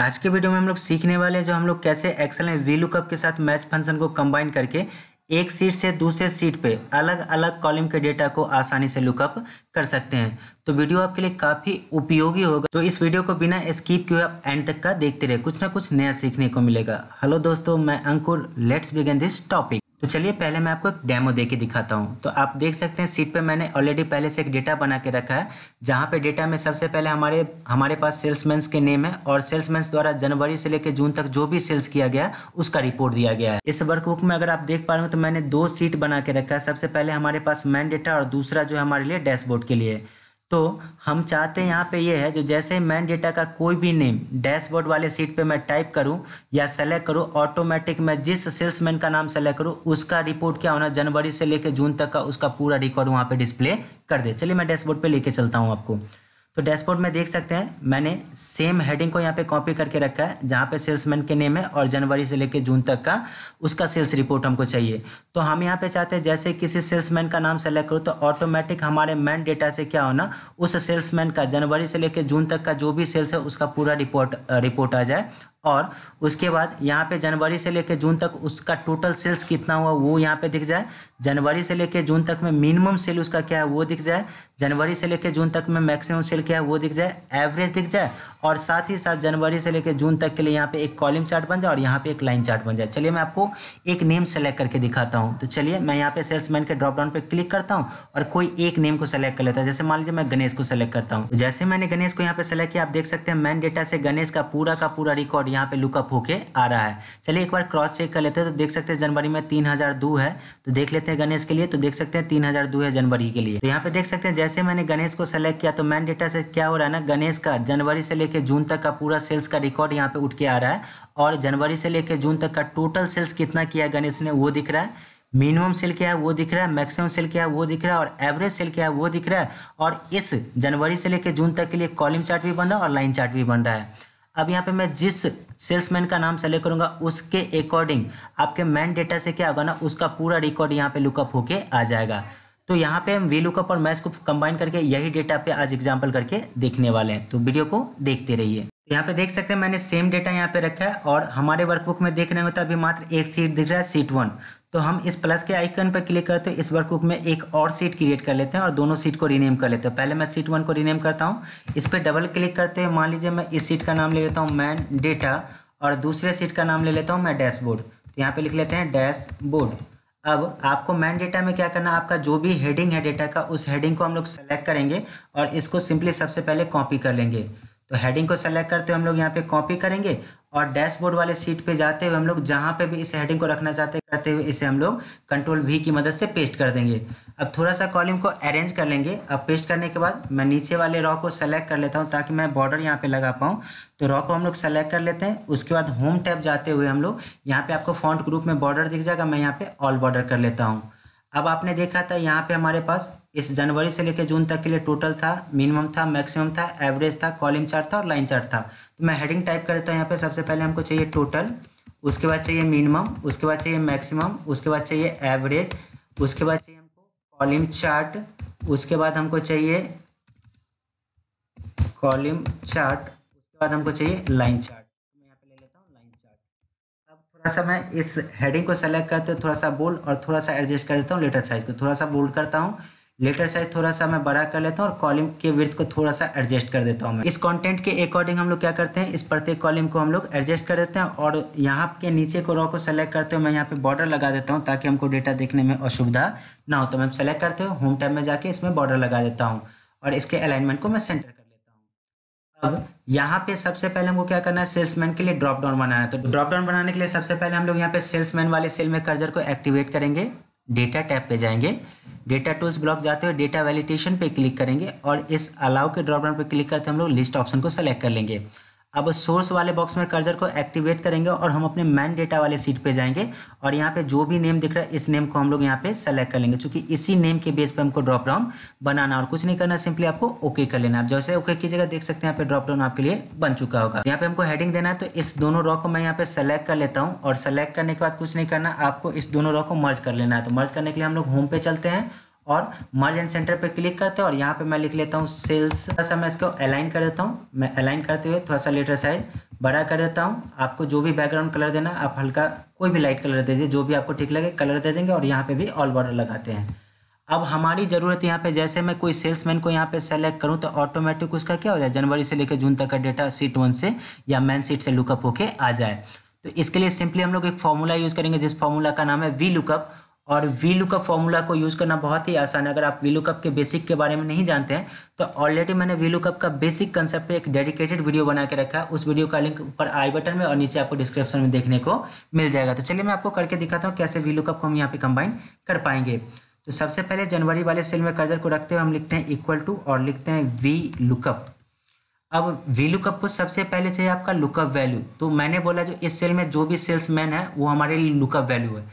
आज के वीडियो में हम लोग सीखने वाले हैं जो हम लोग कैसे एक्सेल में वी लुकअप के साथ मैच फंक्शन को कंबाइन करके एक सीट से दूसरे सीट पे अलग अलग कॉलम के डेटा को आसानी से लुकअप कर सकते हैं तो वीडियो आपके लिए काफ़ी उपयोगी होगा तो इस वीडियो को बिना स्किप किए आप एंड तक का देखते रहे कुछ ना कुछ नया सीखने को मिलेगा हेलो दोस्तों मैं Ankur let's begin this topic तो चलिए पहले मैं आपको एक डेमो दे के दिखाता हूँ तो आप देख सकते हैं सीट पे मैंने ऑलरेडी पहले से एक डेटा बना के रखा है जहाँ पे डेटा में सबसे पहले हमारे हमारे पास सेल्समैन के नेम है और सेल्समैन द्वारा जनवरी से लेकर जून तक जो भी सेल्स किया गया उसका रिपोर्ट दिया गया है इस वर्कबुक में अगर आप देख पा रहे हो तो मैंने दो सीट बना के रखा है सबसे पहले हमारे पास मैन डेटा और दूसरा जो है हमारे लिए डैशबोर्ड के लिए तो हम चाहते हैं यहाँ पे ये है जो जैसे ही मैन डेटा का कोई भी नेम डैशबोर्ड वाले सीट पे मैं टाइप करूँ या सेलेक्ट करूँ ऑटोमेटिक मैं जिस सेल्समैन का नाम सेलेक्ट करूँ उसका रिपोर्ट क्या होना जनवरी से लेकर जून तक का उसका पूरा रिकॉर्ड वहाँ पे डिस्प्ले कर दे चलिए मैं डैशबोर्ड पे लेके चलता हूँ आपको तो डैशबोर्ड में देख सकते हैं मैंने सेम हेडिंग को यहाँ पे कॉपी करके रखा है जहाँ पे सेल्समैन के नेम है और जनवरी से लेकर जून तक का उसका सेल्स रिपोर्ट हमको चाहिए तो हम यहाँ पे चाहते हैं जैसे किसी सेल्समैन का नाम सेलेक्ट करो तो ऑटोमेटिक हमारे मैन डेटा से क्या होना उस सेल्समैन का जनवरी से लेकर जून तक का जो भी सेल्स है उसका पूरा रिपोर्ट रिपोर्ट आ जाए और उसके बाद यहाँ पे जनवरी से लेकर जून तक उसका टोटल सेल्स कितना हुआ वो यहाँ पे दिख जाए जनवरी से लेकर जून तक में मिनिमम सेल उसका क्या है वो दिख जाए जनवरी से लेकर जून तक में मैक्सिमम सेल क्या है वो दिख जाए एवरेज दिख जाए और साथ ही साथ जनवरी से लेकर जून तक के लिए यहाँ पे एक कॉलम चार्ट बन जाए और यहाँ पे एक लाइन चार्ट बन जाए चलिए मैं आपको एक नेम सेलेक्ट करके दिखाता हूँ तो चलिए मैं यहाँ पे सेल्समैन के ड्रॉप डाउन पे क्लिक करता हूँ और कोई एक नेम को सेलेक्ट कर लेता हूँ जैसे मान लीजिए मैं गणेश को सेलेक्ट करता हूँ तो जैसे मैंने गणेश को यहाँ पे सेलेक्ट किया आप देख सकते हैं मैन डेटा से गणेश का पूरा का पूरा रिकॉर्ड यहाँ पे लुकअप होकर आ रहा है चलिए एक बार क्रॉस चेक कर लेते हैं तो देख सकते हैं जनवरी में तीन है तो देख लेते हैं गणेश के लिए तो देख सकते हैं तीन है जनवरी के लिए तो यहाँ पे देख सकते हैं जैसे मैंने गणेश को सेलेक्ट किया तो मैन डेटा से क्या हो रहा है ना गणेश का जनवरी से लेकर जून तक का पूरा सेल्स का रिकॉर्ड यहाँ पे उठ के आ रहा है और जनवरी से लेकर जून तक का टोटल सेल्स कितना किया गणेश ने वो दिख रहा है मिनिमम सेल क्या है वो दिख रहा है मैक्सिमम सेल क्या है वो दिख रहा है और एवरेज सेल क्या है वो दिख रहा है और इस जनवरी से लेकर जून तक के लिए कॉलिंग चार्ट भी बन रहा है और लाइन चार्ट भी बन रहा है अब यहाँ पे मैं जिस सेल्समैन का नाम सेलेक्ट करूंगा उसके अकॉर्डिंग आपके मैन डेटा से क्या होगा ना उसका पूरा रिकॉर्ड यहाँ पे लुकअप होके आ जाएगा तो यहाँ पे हम वेलू कप और मैच को कंबाइन करके यही डेटा पे आज एग्जाम्पल करके देखने वाले हैं तो वीडियो को देखते रहिए तो यहाँ पे देख सकते हैं मैंने सेम डेटा यहाँ पे रखा है और हमारे वर्कबुक में देख रहे हो तो अभी मात्र एक सीट दिख रहा है सीट वन तो हम इस प्लस के आइकन पर क्लिक करते हैं इस वर्कबुक में एक और सीट क्रिएट कर लेते हैं और दोनों सीट को रीनेम कर लेते हैं पहले मैं सीट वन को रीनेम करता हूँ इस पर डबल क्लिक करते हैं मान लीजिए मैं इस सीट का नाम ले लेता हूँ मैन डेटा और दूसरे सीट का नाम ले लेता हूँ मैं डैशबोर्ड तो यहाँ पर लिख लेते हैं डैशबोर्ड अब आपको मैन डेटा में क्या करना आपका जो भी हेडिंग है डेटा का उस हेडिंग को हम लोग सेलेक्ट करेंगे और इसको सिंपली सबसे पहले कॉपी कर लेंगे तो हेडिंग को सेलेक्ट करते हुए हम लोग यहाँ पे कॉपी करेंगे और डैशबोर्ड वाले सीट पे जाते हुए हम लोग जहाँ पे भी इस हेडिंग को रखना चाहते करते हुए इसे हम लोग कंट्रोल वी की मदद से पेस्ट कर देंगे अब थोड़ा सा कॉलम को अरेंज कर लेंगे अब पेस्ट करने के बाद मैं नीचे वाले रॉ को सेलेक्ट कर लेता हूँ ताकि मैं बॉर्डर यहाँ पे लगा पाऊँ तो रॉ को हम लोग सेलेक्ट कर लेते हैं उसके बाद होम टैप जाते हुए हम लोग यहाँ पर आपको फॉन्ट ग्रुप में बॉर्डर दिख जाएगा मैं यहाँ पर ऑल बॉर्डर कर लेता हूँ अब आपने देखा था यहाँ पर हमारे पास इस जनवरी से लेकर जून तक के लिए टोटल था मिनिमम था मैक्सिमम था एवरेज था कॉलम चार्ट था और लाइन चार्ट था तो मैं हेडिंग टाइप कर देता हूँ यहाँ पे सबसे पहले हमको चाहिए टोटल उसके बाद चाहिए मिनिमम उसके बाद चाहिए मैक्सिमम उसके बाद चाहिए एवरेज उसके बाद चाहिए हमको कॉलम चार्ट उसके बाद हमको चाहिए कॉलम चार्ट उसके बाद हमको चाहिए लाइन चार्ट तो मैं यहाँ पे ले लेता हूँ लाइन चार्ट अब थोड़ा सा मैं इस हेडिंग को सेलेक्ट करते हुए थोड़ा सा बोल्ड और थोड़ा सा एडजस्ट कर देता हूँ लेटर साइज को थोड़ा सा बोल्ड करता हूँ लेटर साइज थोड़ा सा मैं बड़ा कर लेता हूँ और कॉलम के विर्थ को थोड़ा सा एडजस्ट कर देता हूँ मैं इस कंटेंट के अकॉर्डिंग हम लोग क्या करते हैं इस प्रत्येक कॉलम को हम लोग एडजस्ट कर देते हैं और यहाँ के नीचे को रॉ को सेलेक्ट करते हुए मैं यहाँ पे बॉर्डर लगा देता हूँ ताकि हमको डेटा देखने में असुविधा ना हो तो मैं सेलेक्ट करते हुए होम टाइम में जाके इसमें बॉर्डर लगा देता हूँ और इसके अलाइनमेंट को मैं सेंटर कर लेता हूँ अब यहाँ पे सबसे पहले हमको क्या करना है सेल्समैन के लिए ड्रॉप डाउन बनाना है तो ड्रॉप डाउन बनाने के लिए सबसे पहले हम लोग यहाँ पे सेल्समैन वाले सेल में कर्जर को एक्टिवेट करेंगे डेटा टैब पे जाएंगे डेटा टूल्स ब्लॉक जाते हुए डेटा वैलिडेशन पे क्लिक करेंगे और इस अलाउ के ड्रॉपडाउन पे क्लिक करते हम लोग लिस्ट ऑप्शन को सेलेक्ट कर लेंगे अब सोर्स वाले बॉक्स में कर्जर को एक्टिवेट करेंगे और हम अपने मैन डेटा वाले सीट पे जाएंगे और यहाँ पे जो भी नेम दिख रहा है इस नेम को हम लोग यहाँ पे सेलेक्ट कर लेंगे चूंकि इसी नेम के बेस पे हमको ड्रॉप डाउन बनाना और कुछ नहीं करना सिंपली आपको ओके कर लेना आप जैसे ओके कीजिएगा देख सकते हैं यहाँ पे ड्रॉप डाउन आपके लिए बन चुका होगा यहाँ पे हमको हेडिंग देना है तो इस दोनों रॉ को मैं यहाँ पे सेलेक्ट कर लेता हूँ और सेलेक्ट करने के बाद कुछ नहीं करना आपको इस दोनों रॉ को मर्ज कर लेना है तो मर्ज करने के लिए हम लोग होम पे चलते हैं और मर्ज सेंटर पे क्लिक करते हैं और यहाँ पे मैं लिख लेता हूँ सेल्स थोड़ा सा मैं इसको अलाइन कर देता हूँ मैं अलाइन करते हुए थोड़ा सा लेटर साइज बड़ा कर देता हूँ आपको जो भी बैकग्राउंड कलर देना आप हल्का कोई भी लाइट कलर दे दीजिए जो भी आपको ठीक लगे कलर दे देंगे और यहाँ पे भी ऑल बॉर्डर लगाते हैं अब हमारी ज़रूरत यहाँ पे जैसे मैं कोई सेल्समैन को यहाँ पे सेलेक्ट करूँ तो ऑटोमेटिक उसका क्या हो जाए जनवरी से लेकर जून तक का डेटा सीट वन से या मैन सीट से लुकअप होके आ जाए तो इसके लिए सिंपली हम लोग एक फॉर्मूला यूज़ करेंगे जिस फॉर्मूला का नाम है वी लुकअप और वी लुकअप फॉर्मूला को यूज़ करना बहुत ही आसान है अगर आप वी लुकअप के बेसिक के बारे में नहीं जानते हैं तो ऑलरेडी मैंने वी लुकअप का बेसिक कंसेप्ट पे एक डेडिकेटेड वीडियो बना के रखा है उस वीडियो का लिंक ऊपर आई बटन में और नीचे आपको डिस्क्रिप्शन में देखने को मिल जाएगा तो चलिए मैं आपको करके दिखाता हूँ कैसे वी लुकअप को हम यहाँ पे कंबाइन कर पाएंगे तो सबसे पहले जनवरी वाले सेल में कर्जर को रखते हुए हम लिखते हैं इक्वल टू और लिखते हैं वी लुकअप अब वी लुकअप को सबसे पहले चाहिए आपका लुकअप वैल्यू तो मैंने बोला जो इस सेल में जो भी सेल्स मैन है वो हमारे लिए लुकअप वैल्यू है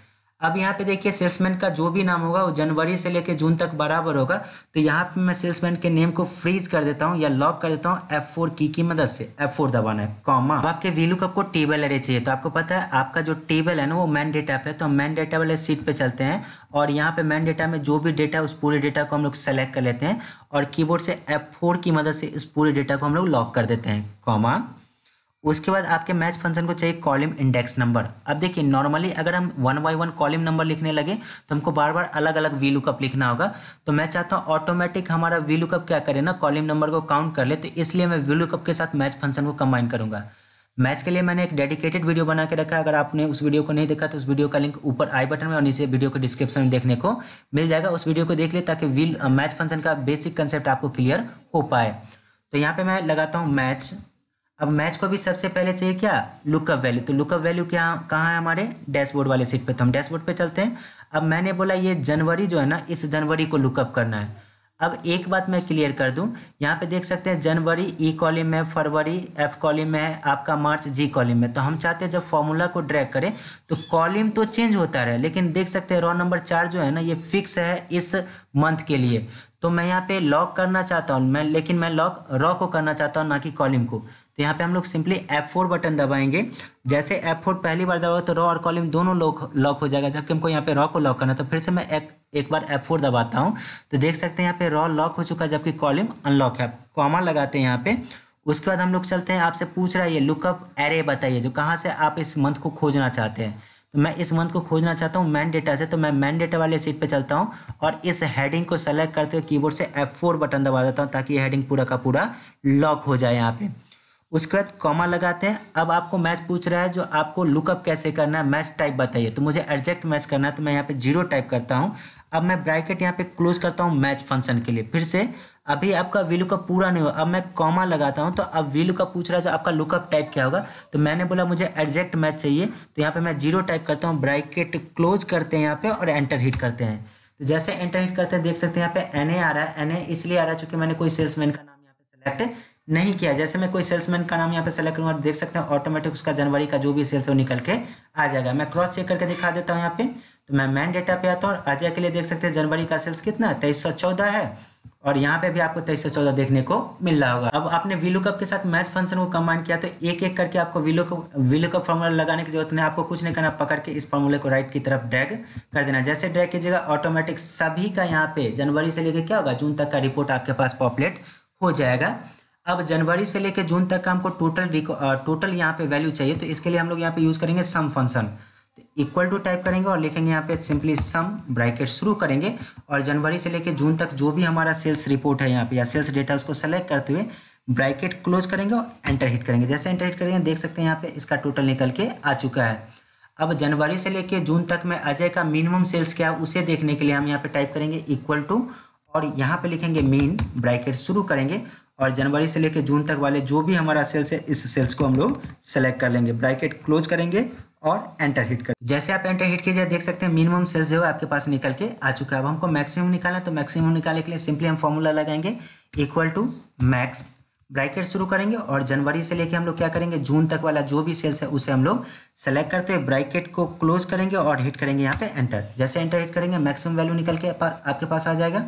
अब यहाँ पे देखिए सेल्समैन का जो भी नाम होगा वो जनवरी से लेकर जून तक बराबर होगा तो यहाँ पे मैं सेल्समैन के नेम को फ्रीज कर देता हूँ या लॉक कर देता हूँ एफ फोर की की मदद से एफ फोर दबाना है कॉमा अब आपके वीलू आपको टेबल एरे चाहिए तो आपको पता है आपका जो टेबल है ना वो मैन डेटा पे तो हम मैन डेटा वाले सीट पर चलते हैं और यहाँ पे मैन डेटा में जो भी डेटा है उस पूरे डेटा को हम लोग सेलेक्ट कर लेते हैं और कीबोर्ड से एफ फोर की मदद से इस पूरे डेटा को हम लोग लॉक कर देते हैं कॉमा उसके बाद आपके मैच फंक्शन को चाहिए कॉलम इंडेक्स नंबर अब देखिए नॉर्मली अगर हम one by one column number लिखने लगे तो हमको बार बार अलग अलग वी लुकअप लिखना होगा तो मैं चाहता हूँ ऑटोमेटिक हमारा वी लुकअप क्या करे ना कॉलम नंबर को काउंट कर ले तो इसलिए मैं वी लुकअप के साथ मैच फंक्शन को कंबाइन करूंगा मैच के लिए मैंने एक डेडिकेटेड वीडियो बना के रखा है अगर आपने उस वीडियो को नहीं देखा तो उस वीडियो का लिंक ऊपर आई बटन में और नीचे वीडियो के डिस्क्रिप्शन में देखने को मिल जाएगा उस वीडियो को देख ले ताकि मैच फंक्शन का बेसिक कंसेप्ट आपको क्लियर हो पाए तो यहाँ पे मैं लगाता हूँ मैच अब मैच को भी सबसे पहले चाहिए क्या लुकअप वैल्यू तो लुकअप वैल्यू क्या कहाँ है हमारे डैशबोर्ड वाले सीट पे तो हम डैशबोर्ड पे चलते हैं अब मैंने बोला ये जनवरी जो है ना इस जनवरी को लुकअप करना है अब एक बात मैं क्लियर कर दूं यहाँ पे देख सकते हैं जनवरी ई कॉलम में फरवरी एफ कॉलम में है आपका मार्च जी कॉलम में तो हम चाहते हैं जब फॉर्मूला को ड्रैग करें तो कॉलम तो चेंज होता रहे लेकिन देख सकते हैं रॉ नंबर चार जो है ना ये फिक्स है इस मंथ के लिए तो मैं यहाँ पे लॉक करना चाहता हूँ मैं लेकिन मैं लॉक रॉ को करना चाहता हूँ ना कि कॉलम को तो यहाँ पे हम लोग सिंपली F4 बटन दबाएंगे जैसे F4 पहली बार दबाओ तो रॉ और कॉलम दोनों लॉक लॉक हो जाएगा जबकि हमको यहाँ पे रॉ को लॉक करना है तो फिर से मैं एक एक बार F4 दबाता हूँ तो देख सकते हैं यहाँ पे रॉ लॉक हो चुका है जबकि कॉलम अनलॉक है कॉमा लगाते हैं यहाँ पे उसके बाद हम लोग चलते हैं आपसे पूछ रहा है ये लुकअप एरे बताइए जो कहाँ से आप इस मंथ को खोजना चाहते हैं तो मैं इस मंथ को खोजना चाहता हूँ मैन डेटा से तो मैं मैन डेटा वाले सीट पे चलता हूँ और इस हेडिंग को सेलेक्ट करते हुए कीबोर्ड से F4 बटन दबा देता हूँ ताकि ये हेडिंग पूरा का पूरा लॉक हो जाए यहाँ पे उसके बाद कॉमा लगाते हैं अब आपको मैच पूछ रहा है जो आपको लुकअप कैसे करना है मैच टाइप बताइए तो मुझे एडजेक्ट मैच करना है तो मैं यहाँ पे जीरो टाइप करता हूँ अब मैं ब्रैकेट यहाँ पे क्लोज करता हूँ मैच फंक्शन के लिए फिर से अभी आपका वी लुकअप पूरा नहीं हुआ अब मैं कॉमा लगाता हूँ तो अब वी लुकअप पूछ रहा है जो आपका लुकअप टाइप क्या होगा तो मैंने बोला मुझे एडजेक्ट मैच चाहिए तो यहाँ पे मैं जीरो टाइप करता हूँ ब्रैकेट क्लोज करते हैं यहाँ पे और एंटर हिट करते हैं तो जैसे एंटर हिट करते हैं देख सकते हैं यहाँ पे एन आ रहा है एन इसलिए आ रहा है चूँकि मैंने कोई सेल्समैन का नाम यहाँ पर सेलेक्ट नहीं किया जैसे मैं कोई सेल्समैन का नाम यहाँ पे सेलेक्ट करूँगा देख सकते हैं ऑटोमेटिक उसका जनवरी का जो भी सेल्स वो निकल के आ जाएगा मैं क्रॉस चेक करके दिखा देता हूँ यहाँ पे तो मैं मैन डेटा पे आता हूँ और अजय के लिए देख सकते हैं जनवरी का सेल्स कितना है तेईस है और यहाँ पे भी आपको तेईस सौ चौदह देखने को मिल रहा होगा अब आपने वीलुकअप के साथ मैच फंक्शन को कमांड किया तो एक एक करके आपको वीलुकअप वीलुकअप फॉर्मूला लगाने की जरूरत नहीं आपको कुछ नहीं करना पकड़ के इस फॉर्मूले को राइट की तरफ ड्रैग कर देना जैसे ड्रैग कीजिएगा ऑटोमेटिक सभी का यहाँ पे जनवरी से लेकर क्या होगा जून तक का रिपोर्ट आपके पास पॉपुलेट हो जाएगा अब जनवरी से लेकर जून तक का हमको टोटल टोटल यहाँ पे वैल्यू चाहिए तो इसके लिए हम लोग यहाँ पे यूज़ करेंगे सम फंक्शन तो इक्वल टू टाइप करेंगे और लिखेंगे यहाँ पे सिंपली सम ब्रैकेट शुरू करेंगे और जनवरी से लेकर जून तक जो भी हमारा सेल्स रिपोर्ट है यहाँ पे या सेल्स डेटा उसको सेलेक्ट करते हुए ब्रैकेट क्लोज करेंगे और एंटर हिट करेंगे जैसे एंटर हिट करेंगे देख सकते हैं यहाँ पे इसका टोटल निकल के आ चुका है अब जनवरी से लेकर जून तक में अजय का मिनिमम सेल्स क्या है उसे देखने के लिए हम यहाँ पे टाइप करेंगे इक्वल टू और यहाँ पे लिखेंगे मेन ब्रैकेट शुरू करेंगे और जनवरी से लेकर जून तक वाले जो भी हमारा सेल्स है इस सेल्स को हम लोग सेलेक्ट कर लेंगे ब्रैकेट क्लोज करेंगे और एंटर हिट कर जैसे आप एंटर हिट कीजिए देख सकते हैं मिनिमम सेल्स जो है आपके पास निकल के आ चुका है अब हमको मैक्सिमम निकालना तो मैक्सिमम निकालने के लिए सिंपली हम फॉर्मूला लगाएंगे इक्वल टू मैक्स ब्रैकेट शुरू करेंगे और जनवरी से लेके हम लोग क्या करेंगे जून तक वाला जो भी सेल्स है उसे हम लोग सेलेक्ट करते हैं ब्रैकेट को क्लोज करेंगे और हिट करेंगे यहाँ पे एंटर जैसे एंटर हिट करेंगे मैक्सिमम वैल्यू निकल के आपके पास आ जाएगा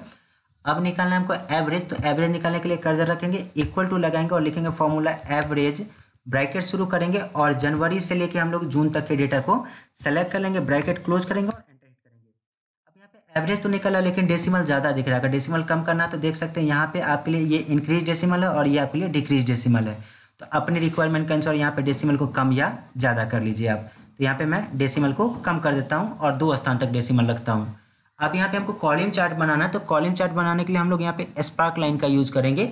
अब निकालना है हमको एवरेज तो एवरेज निकालने के लिए कर्जर रखेंगे इक्वल टू लगाएंगे और लिखेंगे फॉर्मूला एवरेज ब्रैकेट शुरू करेंगे और जनवरी से लेके हम लोग जून तक के डेटा को सेलेक्ट कर लेंगे ब्रैकेट क्लोज करेंगे और एंटर हिट करेंगे अब यहाँ पे एवरेज तो निकला लेकिन डेसिमल ज़्यादा दिख रहा है अगर डेसिमल कम करना है तो देख सकते हैं यहाँ पे आपके लिए ये इंक्रीज डेसिमल है और ये आपके लिए डिक्रीज डेसिमल है तो अपने रिक्वायरमेंट के अनुसार यहाँ पे डेसीमल को कम या ज़्यादा कर लीजिए आप तो यहाँ पे मैं डेसिमल को कम कर देता हूँ और दो स्थान तक डेसीमल रखता हूँ अब यहाँ पे हमको कॉलम चार्ट बनाना है तो कॉलम चार्ट बनाने के लिए हम लोग यहाँ पे स्पार्क लाइन का यूज़ करेंगे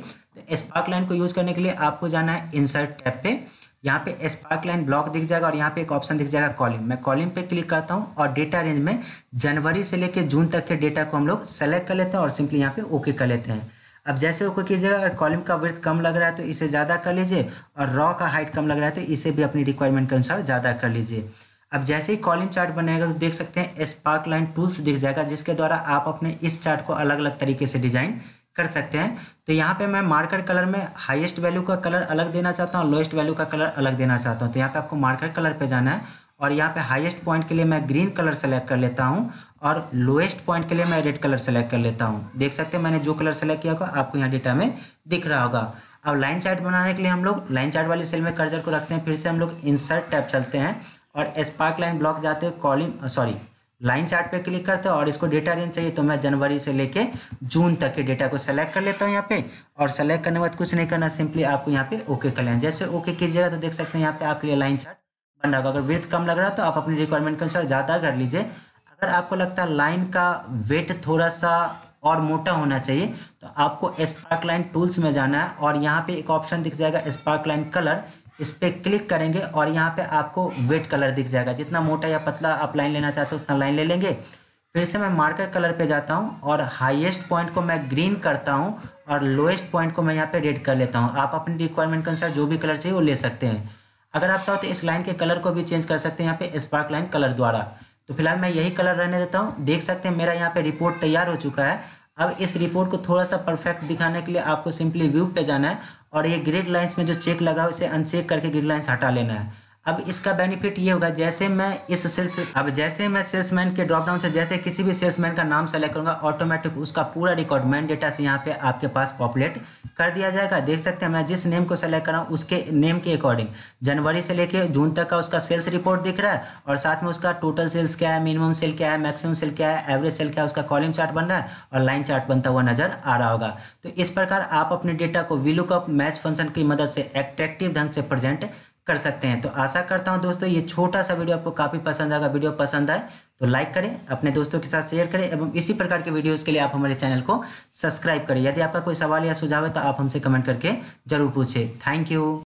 तो स्पार्क लाइन को यूज़ करने के लिए आपको जाना है इंसर्ट टैब पे यहाँ पे स्पार्क लाइन ब्लॉक दिख जाएगा और यहाँ पे एक ऑप्शन दिख जाएगा कॉलम मैं कॉलम पे क्लिक करता हूँ और डेटा रेंज में जनवरी से लेकर जून तक के डेटा को हम लोग सेलेक्ट कर लेते हैं और सिंपली यहाँ पे ओके कर लेते हैं अब जैसे ओके कीजिएगा अगर कॉलम का वर्थ कम लग रहा है तो इसे ज़्यादा कर लीजिए और रॉ का हाइट कम लग रहा है तो इसे भी अपनी रिक्वायरमेंट के अनुसार ज़्यादा कर लीजिए अब जैसे ही कॉलिंग चार्ट बनेगा तो देख सकते हैं स्पार्क लाइन टूल्स दिख जाएगा जिसके द्वारा आप अपने इस चार्ट को अलग अलग तरीके से डिजाइन कर सकते हैं तो यहाँ पे मैं मार्कर कलर में हाईएस्ट वैल्यू का कलर अलग देना चाहता हूँ लोएस्ट वैल्यू का कलर अलग देना चाहता हूँ तो यहाँ पे आपको मार्कर कलर पे जाना है और यहाँ पे हाईएस्ट पॉइंट के लिए मैं ग्रीन कलर सेलेक्ट कर लेता हूँ और लोएस्ट पॉइंट के लिए मैं रेड कलर सेलेक्ट कर लेता हूँ देख सकते हैं मैंने जो कलर सेलेक्ट किया होगा आपको यहाँ डेटा में दिख रहा होगा अब लाइन चार्ट बनाने के लिए हम लोग लाइन चार्ट वाले सेल में कर्जर को रखते हैं फिर से हम लोग इंसर्ट टैप चलते हैं और स्पार्क लाइन ब्लॉक जाते हैं कॉलिंग सॉरी लाइन चार्ट पे क्लिक करते हैं और इसको डेटा रेंज चाहिए तो मैं जनवरी से लेके जून तक के डेटा को सेलेक्ट कर लेता हूँ यहाँ पे और सेलेक्ट करने के बाद कुछ नहीं करना सिंपली आपको यहाँ पे ओके कर लेना जैसे ओके कीजिएगा तो देख सकते हैं यहाँ पे आपके लिए लाइन चार्ट बन रहा होगा अगर वेथ कम लग रहा है तो आप अपनी रिक्वायरमेंट के अनुसार ज़्यादा कर लीजिए अगर आपको लगता है लाइन का वेट थोड़ा सा और मोटा होना चाहिए तो आपको स्पार्क लाइन टूल्स में जाना है और यहाँ पे एक ऑप्शन दिख जाएगा स्पार्क लाइन कलर इस पर क्लिक करेंगे और यहाँ पे आपको वेट कलर दिख जाएगा जितना मोटा या पतला आप लाइन लेना चाहते हो उतना लाइन ले लेंगे फिर से मैं मार्कर कलर पे जाता हूँ और हाईएस्ट पॉइंट को मैं ग्रीन करता हूँ और लोएस्ट पॉइंट को मैं यहाँ पे रेड कर लेता हूँ आप अपनी रिक्वायरमेंट के अनुसार जो भी कलर चाहिए वो ले सकते हैं अगर आप चाहो तो इस लाइन के कलर को भी चेंज कर सकते हैं यहाँ पे स्पार्क लाइन कलर द्वारा तो फिलहाल मैं यही कलर रहने देता हूँ देख सकते हैं मेरा यहाँ पे रिपोर्ट तैयार हो चुका है अब इस रिपोर्ट को थोड़ा सा परफेक्ट दिखाने के लिए आपको सिंपली व्यू पे जाना है और ये ग्रिड लाइन्स में जो चेक लगा है उसे अनचेक करके ग्रिड लाइन्स हटा लेना है अब इसका बेनिफिट ये होगा जैसे मैं इस सेल्स अब जैसे मैं सेल्समैन के ड्रॉपडाउन से जैसे किसी भी सेल्समैन का नाम सेलेक्ट करूंगा ऑटोमेटिक उसका पूरा रिकॉर्ड मैन डेटा से यहाँ पे आपके पास पॉपुलेट कर दिया जाएगा देख सकते हैं मैं जिस नेम को सेलेक्ट कर रहा हूँ उसके नेम के अकॉर्डिंग जनवरी से लेके जून तक का उसका सेल्स रिपोर्ट दिख रहा है और साथ में उसका टोटल सेल्स क्या है मिनिमम सेल क्या है मैक्सिमम सेल क्या है एवरेज सेल क्या है उसका कॉलम चार्ट बन रहा है और लाइन चार्ट बनता हुआ नजर आ रहा होगा तो इस प्रकार आप अपने डेटा को वीलुकअप मैच फंक्शन की मदद से एट्रैक्टिव ढंग से प्रेजेंट कर सकते हैं तो आशा करता हूँ दोस्तों ये छोटा सा वीडियो आपको काफ़ी पसंद आएगा वीडियो पसंद आए तो लाइक करें अपने दोस्तों के साथ शेयर करें एवं इसी प्रकार के वीडियोस के लिए आप हमारे चैनल को सब्सक्राइब करें यदि आपका कोई सवाल या सुझाव है तो आप हमसे कमेंट करके जरूर पूछें थैंक यू